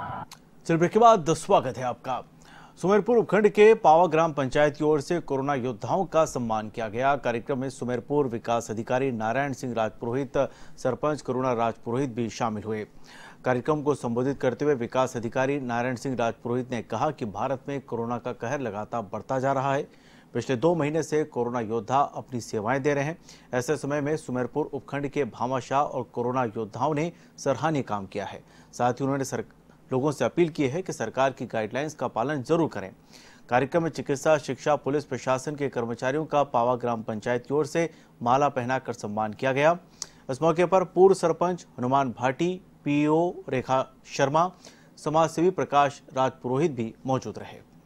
के बाद स्वागत है आपका सुमेरपुर उपखंड के पावा ग्राम पंचायत की ओर से कोरोना योद्धाओं का सम्मान किया गया कार्यक्रम में सुमेरपुर विकास अधिकारी नारायण सिंह राजपुरोहित सरपंच करुणा राजपुरोहित भी शामिल हुए कार्यक्रम को संबोधित करते हुए विकास अधिकारी नारायण सिंह राजपुरोहित ने कहा कि भारत में कोरोना का कहर लगातार बढ़ता जा रहा है पिछले दो महीने से कोरोना योद्धा अपनी सेवाएं दे रहे हैं ऐसे समय में सुमेरपुर उपखंड के भामाशाह और कोरोना योद्धाओं ने सराहनीय काम किया है साथ ही उन्होंने लोगों से अपील की है कि सरकार की गाइडलाइंस का पालन जरूर करें कार्यक्रम में चिकित्सा शिक्षा पुलिस प्रशासन के कर्मचारियों का पावा ग्राम पंचायत की ओर से माला पहनाकर सम्मान किया गया इस मौके पर पूर्व सरपंच हनुमान भाटी पीओ रेखा शर्मा समाजसेवी प्रकाश राजपुरोहित भी मौजूद रहे